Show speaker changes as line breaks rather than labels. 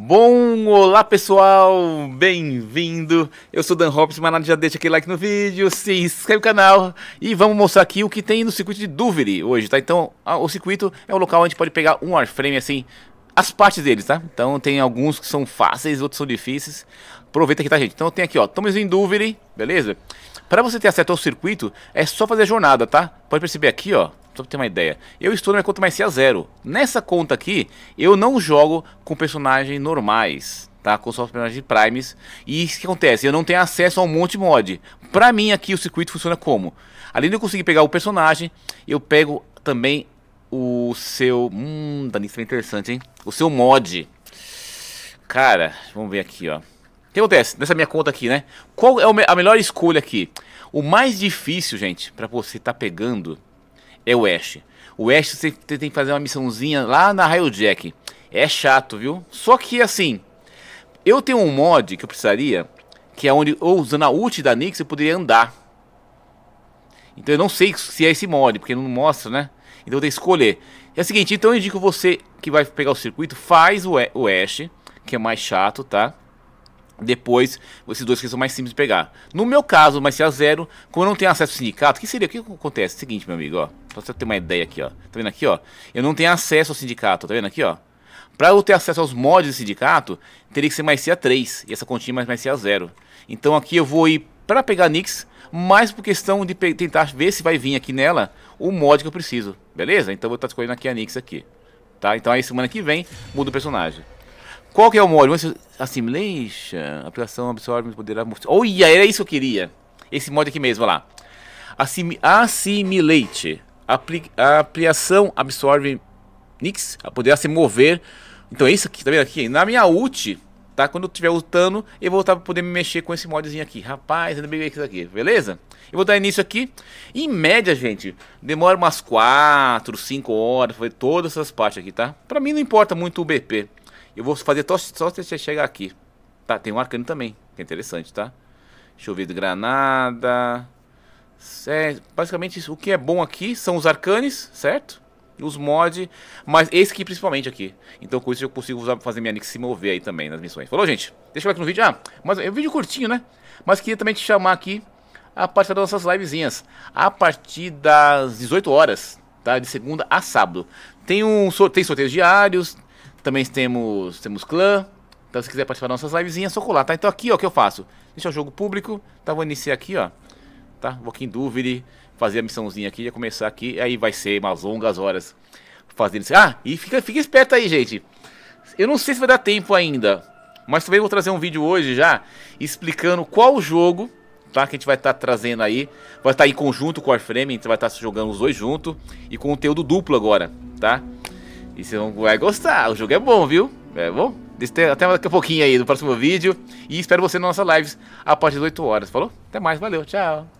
Bom, olá pessoal, bem-vindo. Eu sou Dan Hobbs, mas nada já deixa aquele like no vídeo, se inscreve no canal e vamos mostrar aqui o que tem no circuito de Douvre hoje, tá? Então, o circuito é o local onde pode pegar um Warframe assim, as partes deles, tá? Então tem alguns que são fáceis, outros são difíceis. Aproveita aqui, tá, gente? Então tem aqui, ó, estamos em Douvre, beleza? Para você ter acesso ao circuito, é só fazer a jornada, tá? Pode perceber aqui, ó, pra ter uma ideia. Eu estou na minha conta mais C a é zero. Nessa conta aqui, eu não jogo com personagens normais, tá? Com só personagens primes. E o que acontece? Eu não tenho acesso a um monte de mod. Pra mim aqui, o circuito funciona como? Além de eu conseguir pegar o personagem, eu pego também o seu... Hum, Danilo, isso tá é interessante, hein? O seu mod. Cara, vamos ver aqui, ó. O que acontece nessa minha conta aqui, né? Qual é a melhor escolha aqui? O mais difícil, gente, para você estar tá pegando é o Ash. O Ash você tem que fazer uma missãozinha lá na Rail Jack. É chato, viu? Só que assim, eu tenho um mod que eu precisaria, que é onde, ou usando a ult da Nix, eu poderia andar. Então eu não sei se é esse mod, porque não mostra, né? Então eu tenho que escolher. É o seguinte, então eu indico você que vai pegar o circuito, faz o, o Ash, que é mais chato, tá? Depois, esses dois que são mais simples de pegar. No meu caso, mas se a é zero, como eu não tenho acesso ao sindicato, o que seria? O que acontece? É o seguinte, meu amigo, ó. Só você ter uma ideia aqui, ó. Tá vendo aqui, ó? Eu não tenho acesso ao sindicato, tá vendo aqui, ó? Para eu ter acesso aos mods do sindicato, teria que ser mais CA3 e essa continha mais, mais CA0. Então aqui eu vou ir para pegar Nix, mais por questão de tentar ver se vai vir aqui nela o mod que eu preciso, beleza? Então eu vou estar escolhendo aqui a Nix aqui, tá? Então aí semana que vem muda o personagem. Qual que é o mole? Assimilation. A aplicação absorve, poderá mover. Olha, era isso que eu queria. Esse mod aqui mesmo, olha lá. Assim, assimilate. Apli a absorve Nix, poderá se mover. Então é isso aqui, tá vendo aqui? Na minha ult, tá? Quando eu estiver ultando, eu vou voltar para poder me mexer com esse modzinho aqui. Rapaz, ainda bem que isso aqui, beleza? Eu vou dar início aqui. Em média, gente, demora umas 4, 5 horas pra fazer todas essas partes aqui, tá? Pra mim não importa muito o BP. Eu vou fazer só, só se você chegar aqui. Tá, tem um arcano também, que é interessante, tá? Chovido granada. É, basicamente, o que é bom aqui são os arcanes, certo? os mods, mas esse aqui principalmente aqui. Então com isso eu consigo usar, fazer minha Nick se mover aí também nas missões. Falou, gente? Deixa eu aqui no vídeo. Ah, mas é um vídeo curtinho, né? Mas queria também te chamar aqui a partir das nossas livezinhas. A partir das 18 horas, tá? De segunda a sábado. Tem, um, tem sorteios diários, também temos, temos clã. Então se quiser participar das nossas livezinhas, é só colar, tá? Então aqui, ó, o que eu faço? Deixa o jogo público, tá? Vou iniciar aqui, ó. Tá? Vou aqui em dúvida, fazer a missãozinha aqui, já começar aqui. Aí vai ser umas longas horas fazendo isso. Ah, e fica, fica esperto aí, gente. Eu não sei se vai dar tempo ainda, mas também vou trazer um vídeo hoje já explicando qual jogo tá? Que a gente vai estar tá trazendo aí. Vai estar tá em conjunto com o Warframe, a gente vai estar tá jogando os dois junto. E conteúdo duplo agora, tá? E você vai gostar, o jogo é bom, viu? É bom? Até daqui a pouquinho aí, no próximo vídeo. E espero você nas nossas lives a partir das 8 horas. Falou? Até mais, valeu, tchau.